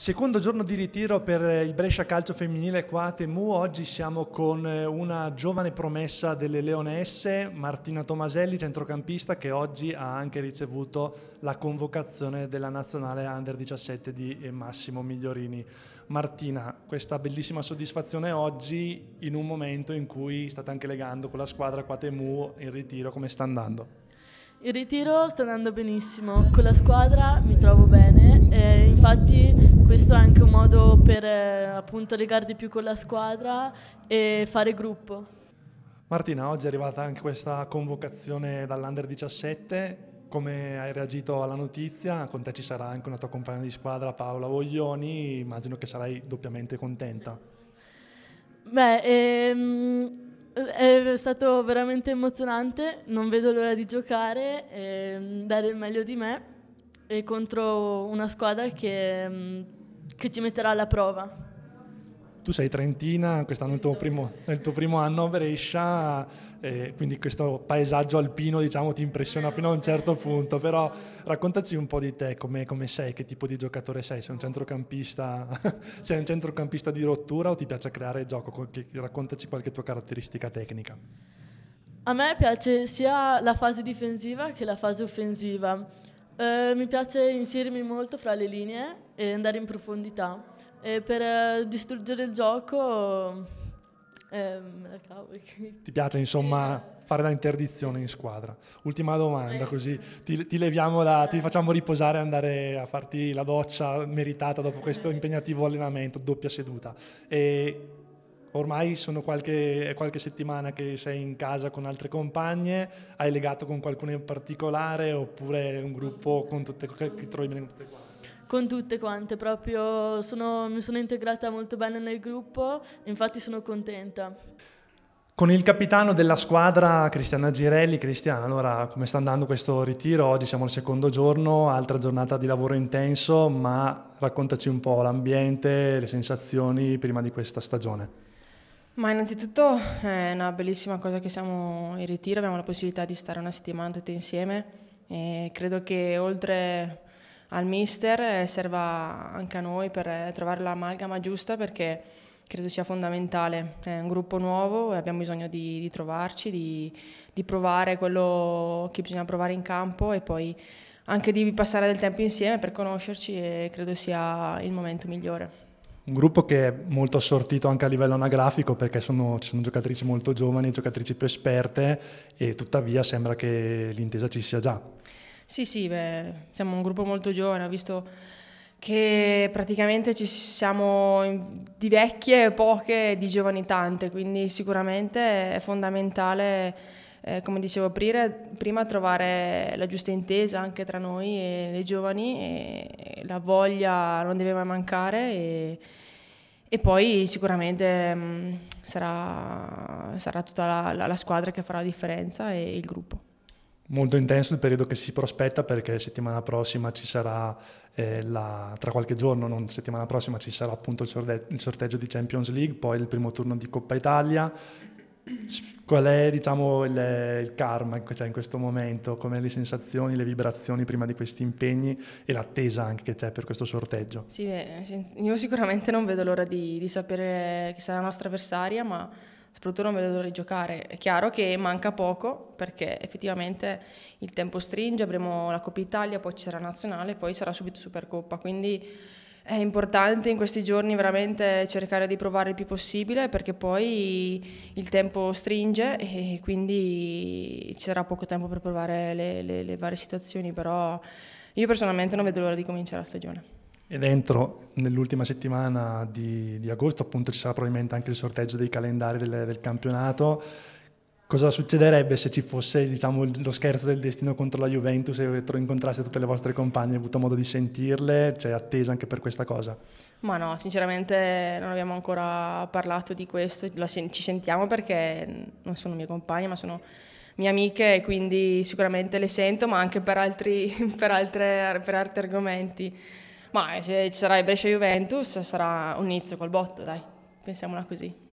Secondo giorno di ritiro per eh, il Brescia Calcio Femminile qua a Temu, oggi siamo con eh, una giovane promessa delle Leonesse, Martina Tomaselli, centrocampista, che oggi ha anche ricevuto la convocazione della nazionale Under 17 di eh, Massimo Migliorini. Martina, questa bellissima soddisfazione oggi in un momento in cui state anche legando con la squadra qua a Temu in ritiro, come sta andando? Il ritiro sta andando benissimo, con la squadra mi trovo bene, e infatti questo è anche un modo per eh, appunto legare di più con la squadra e fare gruppo. Martina, oggi è arrivata anche questa convocazione dall'Under 17, come hai reagito alla notizia? Con te ci sarà anche una tua compagna di squadra Paola Voglioni, immagino che sarai doppiamente contenta. Beh, ehm, è stato veramente emozionante, non vedo l'ora di giocare e ehm, dare il meglio di me e contro una squadra che, mm, che ci metterà alla prova. Tu sei trentina, quest'anno è il tuo primo, il tuo primo anno a Brescia, eh, quindi questo paesaggio alpino diciamo, ti impressiona fino a un certo punto, però raccontaci un po' di te, come, come sei, che tipo di giocatore sei, sei un centrocampista, sei un centrocampista di rottura o ti piace creare gioco? Raccontaci qualche tua caratteristica tecnica. A me piace sia la fase difensiva che la fase offensiva. Eh, mi piace inserirmi molto fra le linee e andare in profondità. E per eh, distruggere il gioco eh, cavo. Ti piace insomma sì. fare da interdizione in squadra. Ultima domanda, eh. così ti, ti, la, ti, eh. facciamo riposare e andare a farti la doccia meritata dopo questo impegnativo allenamento, doppia seduta. E ormai sono qualche, qualche, settimana che sei in casa con altre compagne, hai legato con qualcuno in particolare oppure un gruppo con tutte, che trovi bene con tutte quante? Con tutte quante, proprio sono, mi sono integrata molto bene nel gruppo, infatti sono contenta. Con il capitano della squadra Cristiana Girelli, Cristiana, allora come sta andando questo ritiro? Oggi siamo al secondo giorno, altra giornata di lavoro intenso, ma raccontaci un po' l'ambiente, le sensazioni prima di questa stagione. Ma innanzitutto è una bellissima cosa che siamo in ritiro, abbiamo la possibilità di stare una settimana tutti insieme e credo che oltre al mister eh, serva anche a noi per eh, trovare l'amalgama giusta perché credo sia fondamentale, è un gruppo nuovo e abbiamo bisogno di, di trovarci, di, di provare quello che bisogna provare in campo e poi anche di passare del tempo insieme per conoscerci e credo sia il momento migliore un gruppo che è molto assortito anche a livello anagrafico perché sono, ci sono giocatrici molto giovani, giocatrici più esperte e tuttavia sembra che l'intesa ci sia già. Sì, sì, beh, siamo un gruppo molto giovane, ho visto che praticamente ci siamo di vecchie poche e di giovani tante, quindi sicuramente è fondamentale eh, come dicevo prima, trovare la giusta intesa anche tra noi e le giovani, e la voglia non deve mai mancare e, e poi sicuramente mh, mm, sarà, sarà, tutta la, la, la squadra che farà la differenza e il gruppo molto intenso il periodo che si prospetta perché settimana prossima ci sarà eh, la, tra qualche giorno, non settimana prossima ci sarà appunto il, sorteggio di Champions League, poi il primo turno di Coppa Italia, qual è diciamo, il, il, karma che c'è in questo momento, come le sensazioni, le vibrazioni prima di questi impegni e l'attesa anche che c'è per questo sorteggio. Sì, io sicuramente non vedo l'ora di, di sapere chi sarà la nostra avversaria, ma soprattutto non vedo l'ora di giocare. È chiaro che manca poco perché effettivamente il tempo stringe, avremo la Coppa Italia, poi ci sarà Nazionale, poi sarà subito Supercoppa, quindi è importante in questi giorni veramente cercare di provare il più possibile perché poi il tempo stringe e quindi ci sarà poco tempo per provare le, le, le varie situazioni, però io personalmente non vedo l'ora di cominciare la stagione. E dentro, nell'ultima settimana di, di agosto, appunto, ci sarà probabilmente anche il sorteggio dei calendari del, del campionato cosa succederebbe se ci fosse diciamo, lo scherzo del destino contro la Juventus e incontrasse tutte le vostre compagne, hai avuto modo di sentirle, c'è attesa anche per questa cosa? Ma no, sinceramente non abbiamo ancora parlato di questo, ci sentiamo perché non sono mie compagne ma sono mie amiche e quindi sicuramente le sento ma anche per altri, per altre, per altri argomenti. Ma se ci sarà il Brescia Juventus sarà un inizio col botto, dai, pensiamola così.